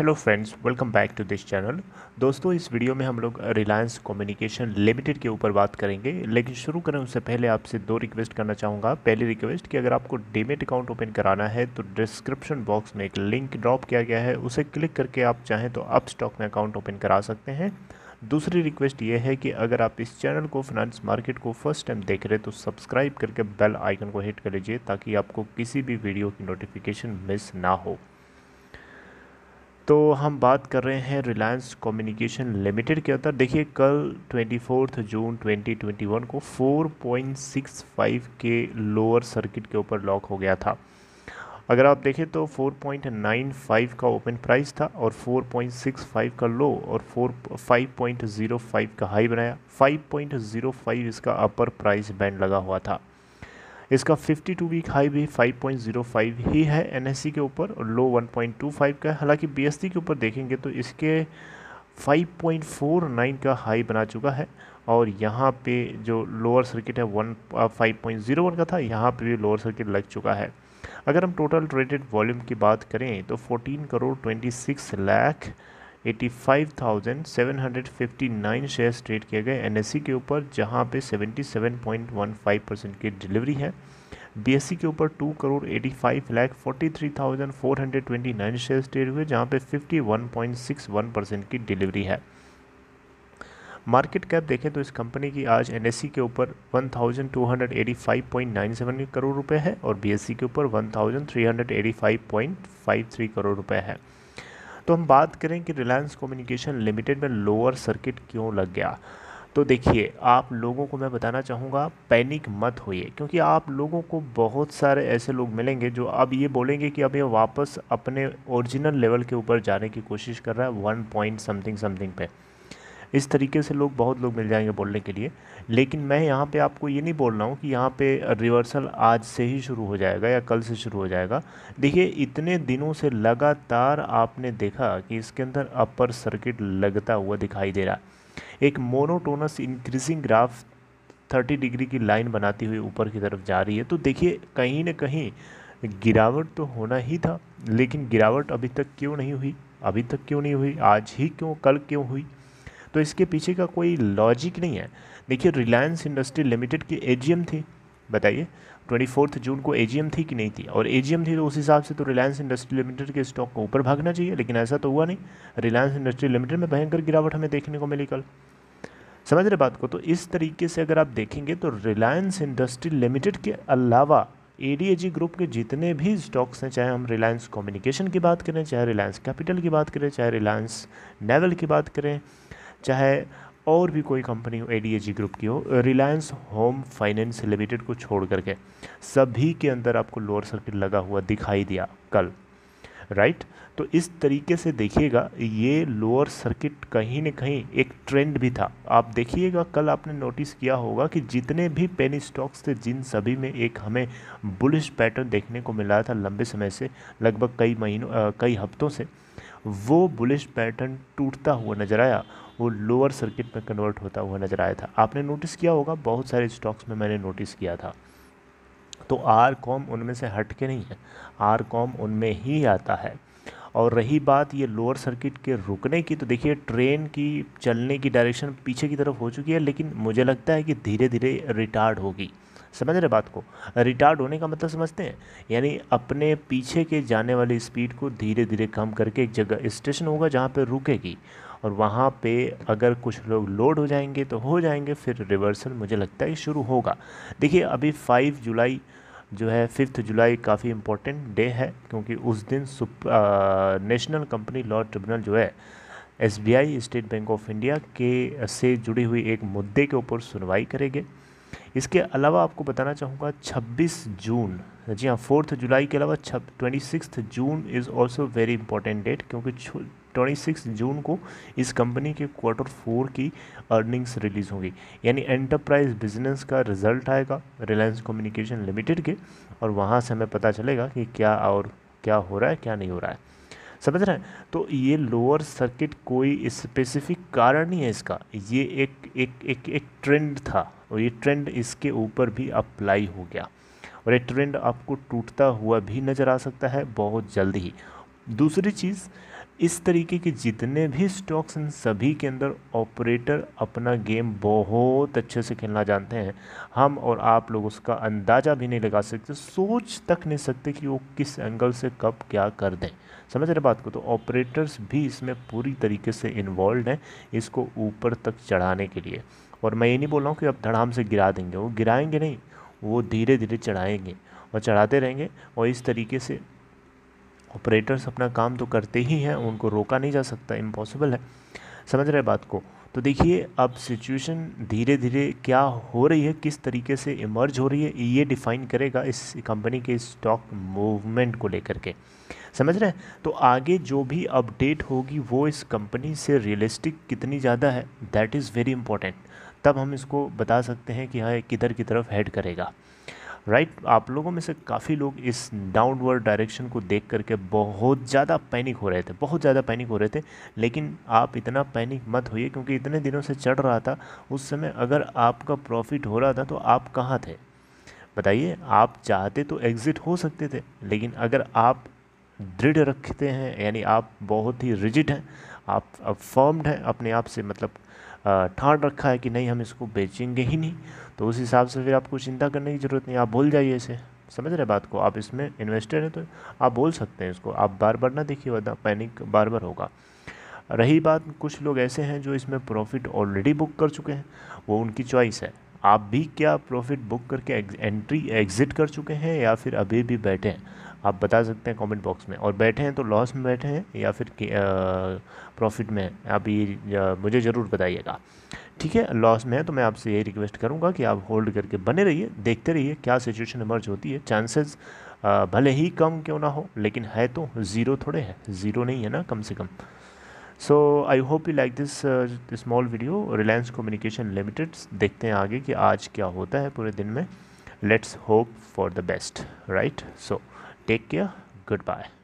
Hello friends welcome back to this channel दोस्तों इस video में हम लोग रिलायंस कम्युनिकेशन लिमिटेड के ऊपर बात करेंगे लेकिन शुरू करें उससे पहले आपसे दो रिक्वेस्ट करना चाहूँगा पहली रिक्वेस्ट कि अगर आपको डीमेट अकाउंट ओपन कराना है तो डिस्क्रिप्शन बॉक्स में एक लिंक ड्रॉप किया गया है उसे क्लिक करके आप चाहें तो अप स्टॉक में अकाउंट ओपन करा सकते हैं दूसरी रिक्वेस्ट ये है कि अगर आप इस चैनल को फाइनेंस मार्केट को फर्स्ट टाइम देख रहे हैं तो सब्सक्राइब करके बेल आइकन को हिट कर लीजिए ताकि आपको किसी भी वीडियो की नोटिफिकेशन मिस ना हो तो हम बात कर रहे हैं रिलायंस कम्युनिकेशन लिमिटेड के अंदर देखिए कल ट्वेंटी फोर्थ जून 2021 को 4.65 के लोअर सर्किट के ऊपर लॉक हो गया था अगर आप देखें तो 4.95 का ओपन प्राइस था और 4.65 का लो और 4 5.05 का हाई बनाया 5.05 इसका अपर प्राइस बैंड लगा हुआ था इसका 52 वीक हाई भी 5.05 ही है एन के ऊपर और लो 1.25 का है हालांकि बी के ऊपर देखेंगे तो इसके 5.49 का हाई बना चुका है और यहाँ पे जो लोअर सर्किट है one five point zero one का था यहाँ पे भी लोअर सर्किट लग चुका है अगर हम टोटल ट्रेडेड वॉल्यूम की बात करें तो 14 crore 26 lakh eighty five thousand seven hundred fifty nine shares trade किए गए एनएससी e के ऊपर जहां पे seventy seven point one five percent की डिलीवरी है बीएससी e के ऊपर two crore eighty five lakh forty three thousand four hundred twenty nine share trade हुए जहाँ पे fifty one point six one percent की डिलीवरी है मार्केट कैप देखें तो इस कंपनी की आज एन e के ऊपर 1285.97 करोड़ रुपए है और बीएससी के ऊपर 1385.53 करोड़ रुपए है तो हम बात करें कि रिलायंस कम्युनिकेशन लिमिटेड में लोअर सर्किट क्यों लग गया तो देखिए आप लोगों को मैं बताना चाहूँगा पैनिक मत होइए क्योंकि आप लोगों को बहुत सारे ऐसे लोग मिलेंगे जो अब ये बोलेंगे कि अब ये वापस अपने ओरिजिनल लेवल के ऊपर जाने की कोशिश कर रहा है वन पॉइंट समथिंग समथिंग पे इस तरीके से लोग बहुत लोग मिल जाएंगे बोलने के लिए लेकिन मैं यहाँ पे आपको ये नहीं बोल रहा हूँ कि यहाँ पे रिवर्सल आज से ही शुरू हो जाएगा या कल से शुरू हो जाएगा देखिए इतने दिनों से लगातार आपने देखा कि इसके अंदर अपर सर्किट लगता हुआ दिखाई दे रहा एक monotonous increasing graph thirty degree की लाइन बनाती हुई ऊपर की तरफ जा रही है तो देखिए कहीं ना कहीं गिरावट तो होना ही था लेकिन गिरावट अभी तक क्यों नहीं हुई अभी तक क्यों नहीं हुई आज ही क्यों कल क्यों हुई तो इसके पीछे का कोई लॉजिक नहीं है देखिए रिलायंस इंडस्ट्री लिमिटेड की एजीएम थी बताइए ट्वेंटी फोर्थ जून को एजीएम थी कि नहीं थी और एजीएम थी तो उस हिसाब से तो रिलायंस इंडस्ट्री लिमिटेड के स्टॉक को ऊपर भागना चाहिए लेकिन ऐसा तो हुआ नहीं रिलायंस इंडस्ट्री लिमिटेड में भयंकर गिरावट हमें देखने को मिली कल समझ रहे बात को तो इस तरीके से अगर आप देखेंगे तो रिलायंस इंडस्ट्री लिमिटेड के अलावा ए ग्रुप के जितने भी स्टॉक्स हैं चाहे हम रिलायंस कम्युनिकेशन की बात करें चाहे रिलायंस कैपिटल की बात करें चाहे रिलायंस नेवल की बात करें चाहे और भी कोई कंपनी हो ए ग्रुप e की हो रिलायंस होम फाइनेंस लिमिटेड को छोड़ करके सभी के अंदर आपको लोअर सर्किट लगा हुआ दिखाई दिया कल राइट तो इस तरीके से देखिएगा ये लोअर सर्किट कहीं ना कहीं एक ट्रेंड भी था आप देखिएगा कल आपने नोटिस किया होगा कि जितने भी पेनी स्टॉक्स थे जिन सभी में एक हमें बुलिश पैटर्न देखने को मिला था लंबे समय से लगभग कई महीनों कई हफ्तों से वो बुलिश पैटर्न टूटता हुआ नजर आया वो लोअर सर्किट में कन्वर्ट होता हुआ नज़र आया था आपने नोटिस किया होगा बहुत सारे स्टॉक्स में मैंने नोटिस किया था तो आर कॉम उनमें से हट के नहीं है आर कॉम उनमें ही आता है और रही बात ये लोअर सर्किट के रुकने की तो देखिए ट्रेन की चलने की डायरेक्शन पीछे की तरफ हो चुकी है लेकिन मुझे लगता है कि धीरे धीरे रिटार्ड होगी समझ रहे बात को रिटार्ड होने का मतलब समझते हैं यानी अपने पीछे के जाने वाली स्पीड को धीरे धीरे कम करके एक जगह स्टेशन होगा जहाँ पर रुकेगी और वहाँ पे अगर कुछ लोग लोड हो जाएंगे तो हो जाएंगे फिर रिवर्सल मुझे लगता है शुरू होगा देखिए अभी फाइव जुलाई जो है फिफ्थ जुलाई काफ़ी इम्पोर्टेंट डे है क्योंकि उस दिन सुप नेशनल कंपनी लॉ ट्रिब्यूनल जो है एस स्टेट बैंक ऑफ इंडिया के से जुड़ी हुई एक मुद्दे के ऊपर सुनवाई करेंगे इसके अलावा आपको बताना चाहूँगा 26 जून जी हाँ फोर्थ जुलाई के अलावा छब twenty June is also very important date क्योंकि 26 जून को इस कंपनी के क्वार्टर फोर की अर्निंग्स रिलीज़ होगी यानी एंटरप्राइज बिजनेस का रिजल्ट आएगा रिलायंस कम्युनिकेशन लिमिटेड के और वहाँ से हमें पता चलेगा कि क्या और क्या हो रहा है क्या नहीं हो रहा है समझ रहे हैं तो ये लोअर सर्किट कोई स्पेसिफिक कारण नहीं है इसका ये एक एक एक एक ट्रेंड था और ये ट्रेंड इसके ऊपर भी अप्लाई हो गया और ये ट्रेंड आपको टूटता हुआ भी नज़र आ सकता है बहुत जल्दी ही दूसरी चीज़ इस तरीके के जितने भी स्टॉक्स इन सभी के अंदर ऑपरेटर अपना गेम बहुत अच्छे से खेलना जानते हैं हम और आप लोग उसका अंदाज़ा भी नहीं लगा सकते सोच तक नहीं सकते कि वो किस एंगल से कब क्या कर दें समझ रहे बात को तो ऑपरेटर्स भी इसमें पूरी तरीके से इन्वॉल्व हैं इसको ऊपर तक चढ़ाने के लिए और मैं ये नहीं बोल रहा हूँ कि अब धड़ाम से गिरा देंगे वो गिराएंगे नहीं वो धीरे धीरे चढ़ाएंगे और चढ़ाते रहेंगे और इस तरीके से ऑपरेटर्स अपना काम तो करते ही हैं उनको रोका नहीं जा सकता इम्पॉसिबल है समझ रहे बात को तो देखिए अब सिचुएशन धीरे धीरे क्या हो रही है किस तरीके से इमर्ज हो रही है ये डिफाइन करेगा इस कंपनी के स्टॉक मूवमेंट को लेकर के समझ रहे हैं तो आगे जो भी अपडेट होगी वो इस कंपनी से रियलिस्टिक कितनी ज़्यादा है दैट इज़ वेरी इंपॉर्टेंट तब हम इसको बता सकते हैं कि हाँ किधर की तरफ हेड करेगा राइट right? आप लोगों में से काफ़ी लोग इस डाउनवर्ड डायरेक्शन को देख करके बहुत ज़्यादा पैनिक हो रहे थे बहुत ज़्यादा पैनिक हो रहे थे लेकिन आप इतना पैनिक मत होइए क्योंकि इतने दिनों से चढ़ रहा था उस समय अगर आपका प्रॉफिट हो रहा था तो आप कहाँ थे बताइए आप चाहते तो एग्ज़िट हो सकते थे लेकिन अगर आप दृढ़ रखते हैं यानी आप बहुत ही रिजिड हैं आप फर्म्ड हैं अपने आप से मतलब ठान रखा है कि नहीं हम इसको बेचेंगे ही नहीं तो उस हिसाब से फिर आपको चिंता करने की ज़रूरत नहीं आप बोल जाइए इसे समझ रहे बात को आप इसमें इन्वेस्टर हैं तो आप बोल सकते हैं इसको आप बार बार ना देखिए वादा पैनिक बार बार होगा रही बात कुछ लोग ऐसे हैं जो इसमें प्रॉफिट ऑलरेडी बुक कर चुके हैं वो उनकी चॉइस है आप भी क्या प्रॉफिट बुक करके एंट्री एग्ज़िट कर चुके हैं या फिर अभी भी बैठे हैं आप बता सकते हैं कमेंट बॉक्स में और बैठे हैं तो लॉस में बैठे हैं या फिर प्रॉफिट में आप ये मुझे ज़रूर बताइएगा ठीक है लॉस में है तो मैं आपसे यही रिक्वेस्ट करूँगा कि आप होल्ड करके बने रहिए देखते रहिए क्या सिचुएशन इमर्ज होती है चांसेस भले ही कम क्यों ना हो लेकिन है तो ज़ीरो थोड़े हैं ज़ीरो नहीं है ना कम से कम so I hope you like this small video Reliance communication limited देखते हैं आगे कि आज क्या होता है पूरे दिन में let's hope for the best right so take care good bye